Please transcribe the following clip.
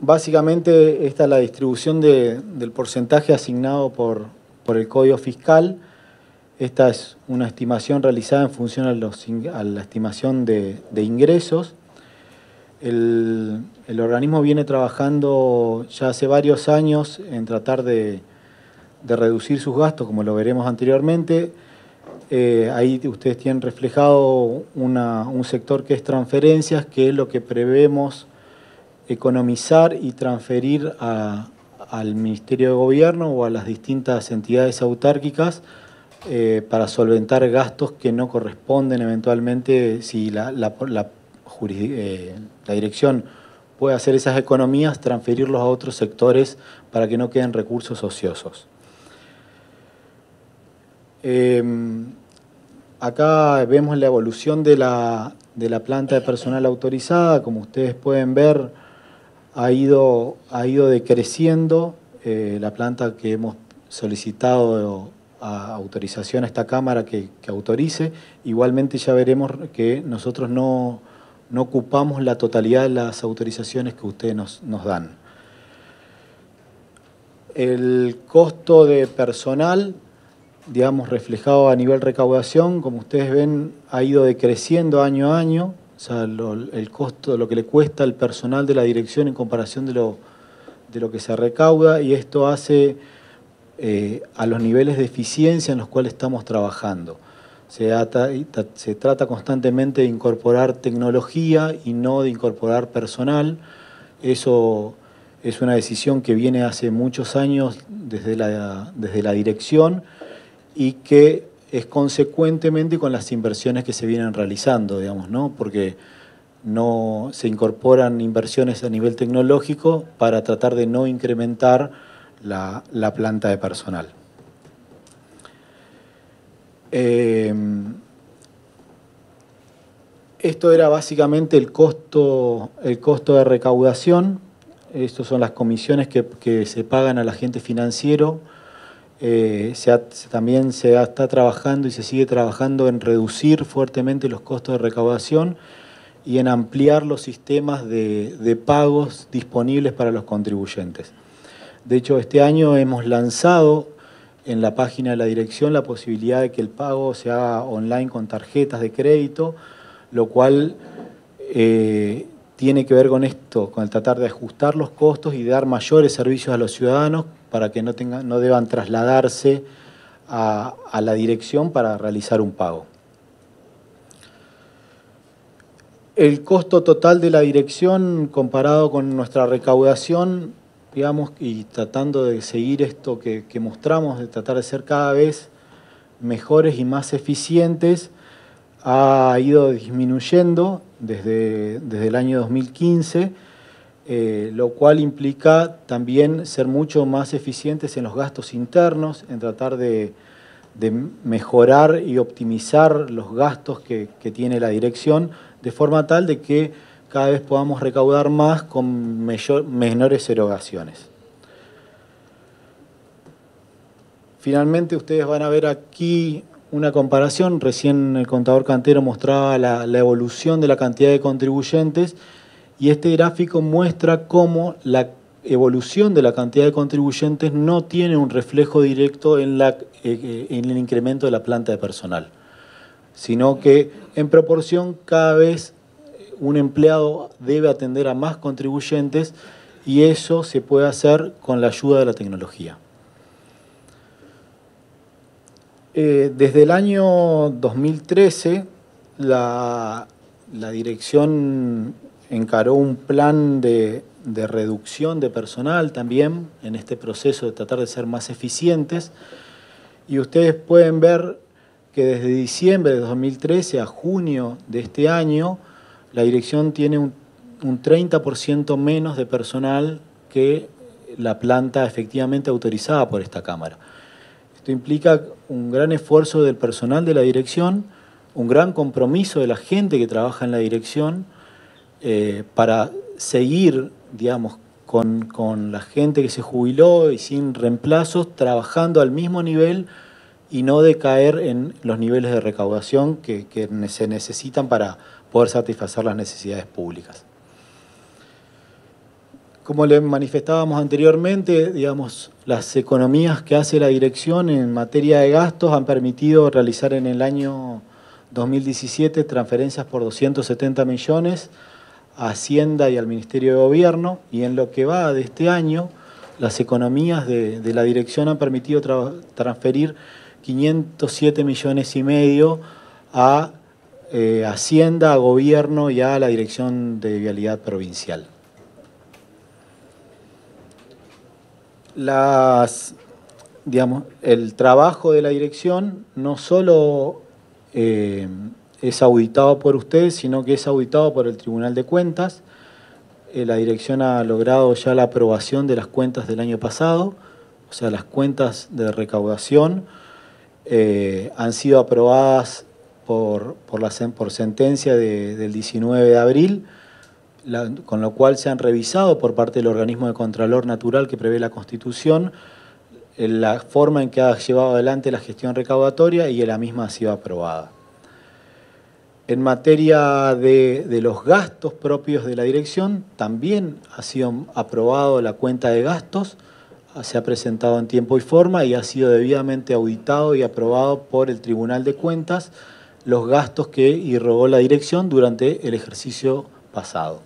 Básicamente esta es la distribución del porcentaje asignado por, el Código Fiscal. Esta es una estimación realizada en función a, la estimación de, ingresos. El, organismo viene trabajando ya hace varios años en tratar de, reducir sus gastos, como lo veremos anteriormente. Eh, ahí ustedes tienen reflejado un sector que es transferencias, que es lo que prevemos economizar y transferir al Ministerio de Gobierno o a las distintas entidades autárquicas eh, para solventar gastos que no corresponden eventualmente si la, eh, la, dirección puede hacer esas economías, transferirlos a otros sectores para que no queden recursos ociosos. Em, acá vemos la evolución de la, de la planta de personal autorizada, como ustedes pueden ver, ha ido, ha ido decreciendo. Eh, la planta que hemos solicitado a autorización a esta Cámara que, autorice, igualmente ya veremos que nosotros no, ocupamos la totalidad de las autorizaciones que ustedes nos, nos dan. El costo de personal, digamos, reflejado a nivel recaudación, como ustedes ven, ha ido decreciendo año a año, o sea, lo, el costo, lo que le cuesta al personal de la dirección en comparación de lo, que se recauda y esto hace eh, a los niveles de eficiencia en los cuales estamos trabajando. Se, se trata constantemente de incorporar tecnología y no de incorporar personal. Eso es una decisión que viene hace muchos años desde desde la dirección y que es consecuentemente con las inversiones que se vienen realizando, digamos, ¿no? Porque no se incorporan inversiones a nivel tecnológico para tratar de no incrementar la, planta de personal. Em, esto era básicamente el costo, el costo de recaudación. Estas son las comisiones que se pagan al agente financiero eh, también se está trabajando y se sigue trabajando en reducir fuertemente los costos de recaudación y en ampliar los sistemas de, pagos disponibles para los contribuyentes. De hecho, este año hemos lanzado en la página de la dirección la posibilidad de que el pago se haga online con tarjetas de crédito, lo cual eh, tiene que ver con esto, con el tratar de ajustar los costos y dar mayores servicios a los ciudadanos para que no, deban trasladarse a, la dirección para realizar un pago. El costo total de la dirección comparado con nuestra recaudación, digamos, y tratando de seguir esto que, mostramos, de tratar de ser cada vez mejores y más eficientes, ha ido disminuyendo desde el año 2015 eh, lo cual implica también ser mucho más eficientes en los gastos internos, en tratar de, mejorar y optimizar los gastos que, tiene la dirección, de forma tal de que cada vez podamos recaudar más con menores erogaciones. Finalmente, ustedes van a ver aquí una comparación. Recién el contador cantero mostraba la evolución de la cantidad de contribuyentes y este gráfico muestra cómo la evolución de la cantidad de contribuyentes no tiene un reflejo directo en, la, eh, eh, en el incremento de la planta de personal, sino que en proporción cada vez eh, un empleado debe atender a más contribuyentes y eso se puede hacer con la ayuda de la tecnología. desde el año 2013, la, la Dirección encaró un plan de, reducción de personal también en este proceso de tratar de ser más eficientes. Y ustedes pueden ver que desde diciembre de 2013 a junio de este año, la dirección tiene un 30% menos de personal que la planta efectivamente autorizada por esta Cámara. Esto implica un gran esfuerzo del personal de la dirección, un gran compromiso de la gente que trabaja en la dirección, eh, para seguir, con, la gente que se jubiló y sin reemplazos, trabajando al mismo nivel y no decaer en los niveles de recaudación que, que se necesitan para poder satisfacer las necesidades públicas. Como le manifestábamos anteriormente, digamos, las economías que hace la dirección en materia de gastos han permitido realizar en el año 2017 transferencias por 270 millones, a Hacienda y al Ministerio de Gobierno y en lo que va de este año, las economías de, la dirección han permitido transferir 507 millones y medio a eh, Hacienda, a Gobierno y a la Dirección de Vialidad Provincial. Las, digamos, el trabajo de la dirección no solo eh, es auditado por ustedes, sino que es auditado por el Tribunal de Cuentas. Eh, la dirección ha logrado ya la aprobación de las cuentas del año pasado, o sea, las cuentas de recaudación eh, han sido aprobadas por, por, sentencia del 19 de abril, con lo cual se han revisado por parte del organismo de Contralor Natural que prevé la Constitución eh, la forma en que ha llevado adelante la gestión recaudatoria y la misma ha sido aprobada. En materia de, los gastos propios de la dirección, también ha sido aprobado la cuenta de gastos, se ha presentado en tiempo y forma y ha sido debidamente auditado y aprobado por el Tribunal de Cuentas los gastos que irrogó la dirección durante el ejercicio pasado.